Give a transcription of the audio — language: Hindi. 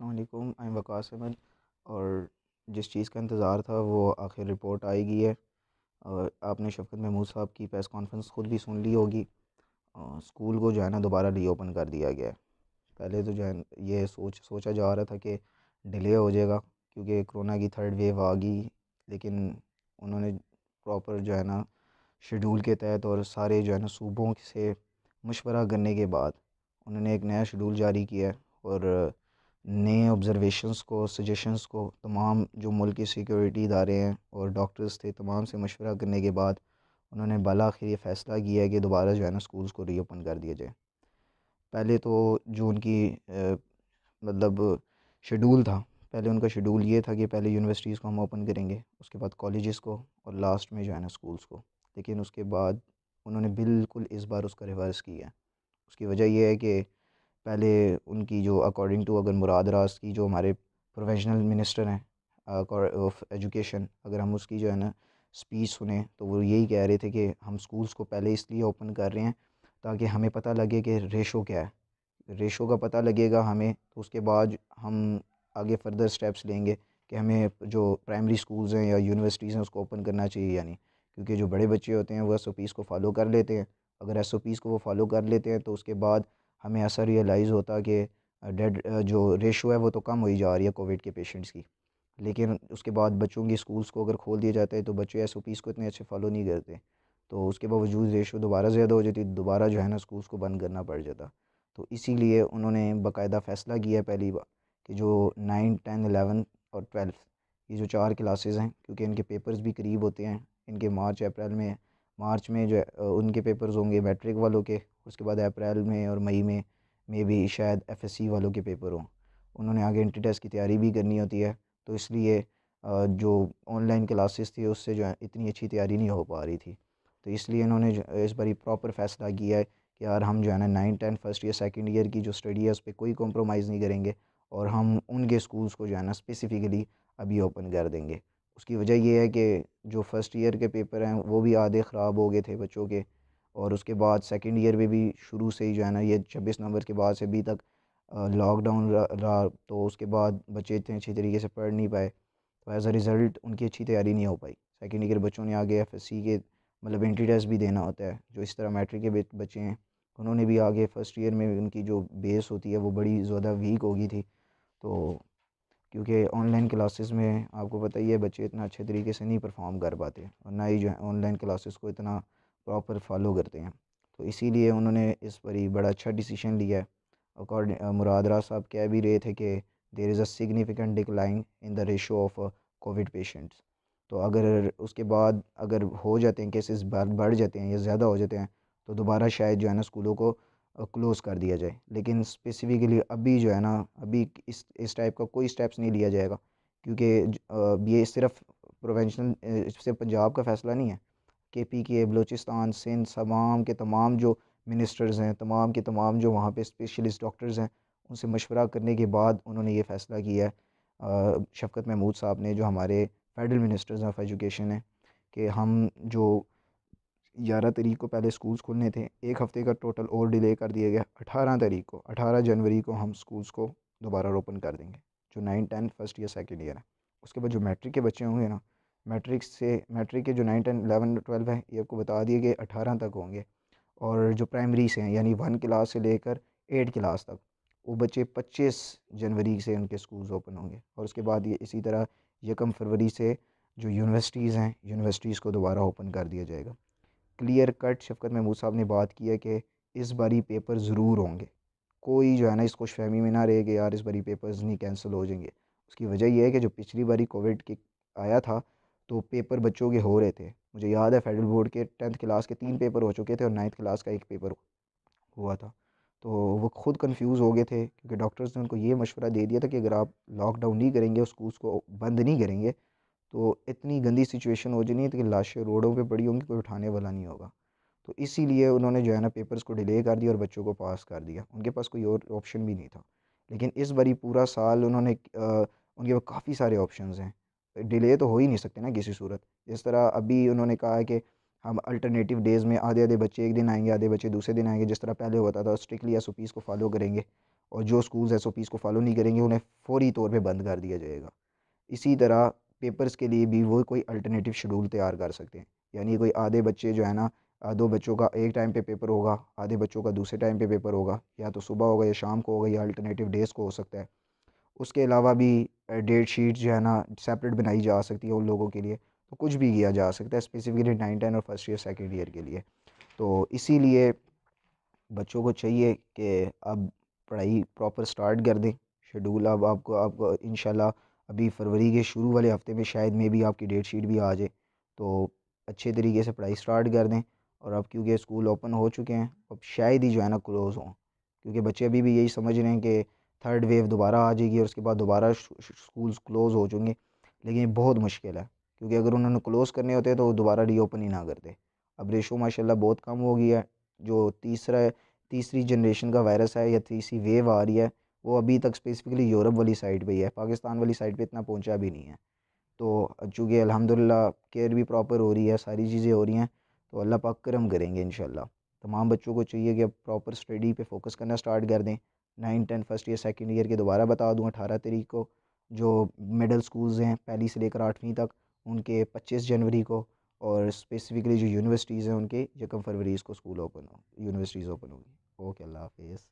असलकुम आई एम वकास अहमद और जिस चीज़ का इंतज़ार था वो आखिर रिपोर्ट आएगी है और आपने शफकत महमूद साहब की प्रेस कॉन्फ्रेंस ख़ुद भी सुन ली होगी स्कूल को जो है ना दोबारा रीओपन कर दिया गया है पहले तो जो है ये सोच सोचा जा रहा था कि डिले हो जाएगा क्योंकि कोरोना की थर्ड वेव आ गई लेकिन उन्होंने प्रॉपर जो है ना शेड्यूल के तहत और सारे जो है ना सूबों से मशवरा करने के बाद उन्होंने एक नया शेड्यूल जारी किया है और नए ऑब्ज़रवेशनस को सजेशनस को तमाम जो मुल्क के सिक्योरिटी इदारे हैं और डॉक्टर्स थे तमाम से मशवरा करने के बाद उन्होंने बला आखिर ये फ़ैसला किया है कि दोबारा जो है ना स्कूल्स को रीओपन कर दिया जाए पहले तो जो उनकी आ, मतलब शेड्यूल था पहले उनका शेड्यूल ये था कि पहले यूनिवर्सिटीज़ को हम ओपन करेंगे उसके बाद कॉलेज़ को और लास्ट में जो है ना स्कूल्स को लेकिन उसके बाद उन्होंने बिल्कुल इस बार उसका रिवर्स किया उसकी वजह यह है कि पहले उनकी जो अकॉर्डिंग टू अगर मुराद रास की जो हमारे प्रोफेशनल मिनिस्टर हैं ऑफ एजुकेशन अगर हम उसकी जो है ना स्पीच सुने तो वो यही कह रहे थे कि हम स्कूल्स को पहले इसलिए ओपन कर रहे हैं ताकि हमें पता लगे कि रेशो क्या है रेशो का पता लगेगा हमें तो उसके बाद हम आगे फर्दर स्टेप्स लेंगे कि हमें जो प्राइमरी स्कूल्स हैं या यूनिवर्सिटीज़ हैं उसको ओपन करना चाहिए यानी क्योंकि जो बड़े बच्चे होते हैं वो एस को फॉलो कर लेते हैं अगर एस को वो फॉलो कर लेते हैं तो उसके बाद हमें ऐसा रियलाइज़ होता कि डेड जो रेशो है वो तो कम हुई जा रही है कोविड के पेशेंट्स की लेकिन उसके बाद बच्चों की स्कूल्स को अगर खोल दिया जाता है तो बच्चे एस ओ पीज़ को इतने अच्छे फॉलो नहीं करते तो उसके बावजूद रेशो दोबारा ज़्यादा हो जाती दोबारा जो है ना स्कूल्स को बंद करना पड़ जाता तो इसीलिए उन्होंने बाकायदा फ़ैसला किया है पहली बार कि जो नाइन टेन एलेवन और ट्वेल्थ ये जो चार क्लासेस हैं क्योंकि इनके पेपर्स भी करीब होते हैं इनके मार्च अप्रैल में मार्च में जो उनके पेपर्स होंगे मैट्रिक वालों के उसके बाद अप्रैल में और मई में मे भी शायद एफ वालों के पेपर हों उन्होंने आगे एंट्री टेस्ट की तैयारी भी करनी होती है तो इसलिए जो ऑनलाइन क्लासेस थी उससे जो है इतनी अच्छी तैयारी नहीं हो पा रही थी तो इसलिए इन्होंने इस बार प्रॉपर फैसला किया है कि यार हम जो है ना nine tenth first year second year की जो स्टडी है उस पर कोई कॉम्प्रोमाइज़ नहीं करेंगे और हम उनके स्कूल्स को जो है ना स्पेसिफ़िकली अभी ओपन कर देंगे उसकी वजह यह है कि जो फ़र्स्ट ईयर के पेपर हैं वो भी आधे ख़राब हो गए थे बच्चों के और उसके बाद सेकेंड ईयर में भी शुरू से ही जो है ना ये छब्बीस नवंबर के बाद से अभी तक लॉकडाउन रहा तो उसके बाद बच्चे इतने अच्छे तरीके से पढ़ नहीं पाए तो एज़ अ रिज़ल्ट उनकी अच्छी तैयारी नहीं हो पाई सेकेंड ईयर बच्चों ने आगे एफ के मतलब एंट्री टेस्ट भी देना होता है जो इस तरह मैट्रिक के बच्चे हैं उन्होंने भी आगे फ़र्स्ट ईयर में उनकी जो बेस होती है वो बड़ी ज़्यादा वीक होगी थी तो क्योंकि ऑनलाइन क्लासेस में आपको पता ही है बच्चे इतना अच्छे तरीके से नहीं परफॉर्म कर पाते और ना ही जो है ऑनलाइन क्लासेस को इतना प्रॉपर फॉलो करते हैं तो इसीलिए उन्होंने इस पर ही बड़ा अच्छा डिसीजन लिया है अकॉर्डिंग मुरादरा साहब कह भी रहे थे कि there is a significant decline in the ratio of covid patients तो अगर उसके बाद अगर हो जाते हैं केसेस बढ़ जाते हैं या ज़्यादा हो जाते हैं तो दोबारा शायद जो है ना स्कूलों को क्लोज़ कर दिया जाए लेकिन स्पेसिफ़िकली अभी जो है ना अभी इस इस टाइप का कोई स्टेप्स नहीं लिया जाएगा क्योंकि ये सिर्फ प्रोवेंशनल सिर्फ पंजाब का फ़ैसला नहीं है के पी के बलोचिस्तान सिंध तमाम के तमाम जो मिनिस्टर्स हैं तमाम के तमाम जो वहाँ पर स्पेशलिस्ट डॉक्टर्स हैं उनसे मशवरा करने के बाद उन्होंने ये फ़ैसला किया है शफकत महमूद साहब ने जो हमारे फेडरल मिनिस्टर्स ऑफ एजुकेशन हैं कि हम जो ग्यारह तरीक को पहले स्कूल्स खुलने थे एक हफ़्ते का टोटल और डिले कर दिया गया अठारह तारीख को अठारह जनवरी को हम स्कूल्स को दोबारा ओपन कर देंगे जो नाइन टेंथ फर्स्ट या सेकेंड ईयर है उसके बाद जो मैट्रिक के बच्चे होंगे ना मैट्रिक से मैट्रिक के जो नाइन टेन एलेवन ट्वेल्व हैं ये आपको बता दिए कि अठारह तक होंगे और जो प्राइमरी से हैं यानी वन क्लास से लेकर एट क्लास तक वो बच्चे पच्चीस जनवरी से उनके स्कूल्स ओपन होंगे और उसके बाद ये इसी तरह यकम फरवरी से जो यूनिवर्सिटीज़ हैं यूनिवर्सिटीज़ को दोबारा ओपन कर दिया जाएगा क्लियर कट शफकत महमूद साहब ने बात की है कि इस बारी पेपर ज़रूर होंगे कोई जो है ना इस खुश फहमी में ना रहेगा कि यार इस बारी पेपर्स नहीं कैंसिल हो जाएंगे उसकी वजह यह है कि जो पिछली बारी कोविड के आया था तो पेपर बच्चों के हो रहे थे मुझे याद है फेडरल बोर्ड के टेंथ क्लास के तीन हाँ। पेपर हो चुके थे और नाइन्थ क्लास का एक पेपर हुआ था तो वो खुद कंफ्यूज हो गए थे क्योंकि डॉक्टर्स ने उनको ये मशवरा दे दिया था कि अगर आप लॉकडाउन नहीं करेंगे और स्कूल्स को बंद नहीं करेंगे तो इतनी गंदी सिचुएशन हो जानी है कि लाशें रोडों पे पड़ी होंगी कोई उठाने वाला नहीं होगा तो इसीलिए उन्होंने जो है ना पेपर्स को डिले कर दिया और बच्चों को पास कर दिया उनके पास कोई और ऑप्शन भी नहीं था लेकिन इस बारी पूरा साल उन्होंने आ, उनके पास काफ़ी सारे ऑप्शन हैं डिले तो हो ही नहीं सकते ना किसी सूरत जिस तरह अभी उन्होंने कहा है कि हम अल्टरनेटिव डेज़ में आधे आधे बच्चे एक दिन आएंगे आधे बच्चे दूसरे दिन आएंगे जिस तरह पहले होता था स्ट्रिक्टली एस को फॉलो करेंगे और जो स्कूल्स एस को फॉलो नहीं करेंगे उन्हें फौरी तौर पर बंद कर दिया जाएगा इसी तरह पेपर्स के लिए भी वो कोई अल्टरनेटिव शेड्यूल तैयार कर सकते हैं यानी कोई आधे बच्चे जो है ना दो बच्चों का एक टाइम पे पेपर होगा आधे बच्चों का दूसरे टाइम पे पेपर होगा या तो सुबह होगा या शाम को होगा या अल्टरनेटिव डेज़ को हो सकता है उसके अलावा भी डेट शीट जो है ना सेपरेट बनाई जा सकती है उन लोगों के लिए तो कुछ भी किया जा सकता है स्पेसिफिकली नाइन टेन और फर्स्ट ईयर सेकेंड ईयर के लिए तो इसीलिए बच्चों को चाहिए कि अब पढ़ाई प्रॉपर स्टार्ट कर दें शेड्यूल अब आपको आपको इन अभी फरवरी के शुरू वाले हफ्ते में शायद मे भी आपकी डेट शीट भी आ जाए तो अच्छे तरीके से पढ़ाई स्टार्ट कर दें और अब क्योंकि स्कूल ओपन हो चुके हैं अब शायद ही जो है ना क्लोज़ हों क्योंकि बच्चे अभी भी यही समझ रहे हैं कि थर्ड वेव दोबारा आ जाएगी और उसके बाद दोबारा स्कूल्स क्लोज़ हो जाएंगे लेकिन बहुत मुश्किल है क्योंकि अगर उन्होंने क्लोज़ करने होते तो दोबारा रीओपन ही ना करते अब रेशो माशाल्लाह बहुत कम हो गया है जो तीसरा तीसरी जनरेशन का वायरस है या तीसरी वेव आ रही है वो अभी तक स्पेसिफिकली यूरोप वाली साइड पे ही है पाकिस्तान वाली साइड पे इतना पहुंचा भी नहीं है तो चूँकि अलहमदिल्ला केयर भी प्रॉपर हो रही है सारी चीज़ें हो रही हैं तो अल्लाह पाक करम करेंगे इन तमाम बच्चों को चाहिए कि अब प्रॉपर स्टडी पर फोकस करना स्टार्ट कर दें nine tenth first year second year के दोबारा बता दूँ अठारह तरीक को जो मिडल स्कूल्स हैं पहली से लेकर आठवीं तक उनके पच्चीस जनवरी को और स्पेसिफिकली जो यूनिवर्सिटीज़ हैं उनके यकम फरवरी को स्कूल ओपन हो यूनिवर्सिटीज़ ओपन होगी ओके अल्लाह हाफिज़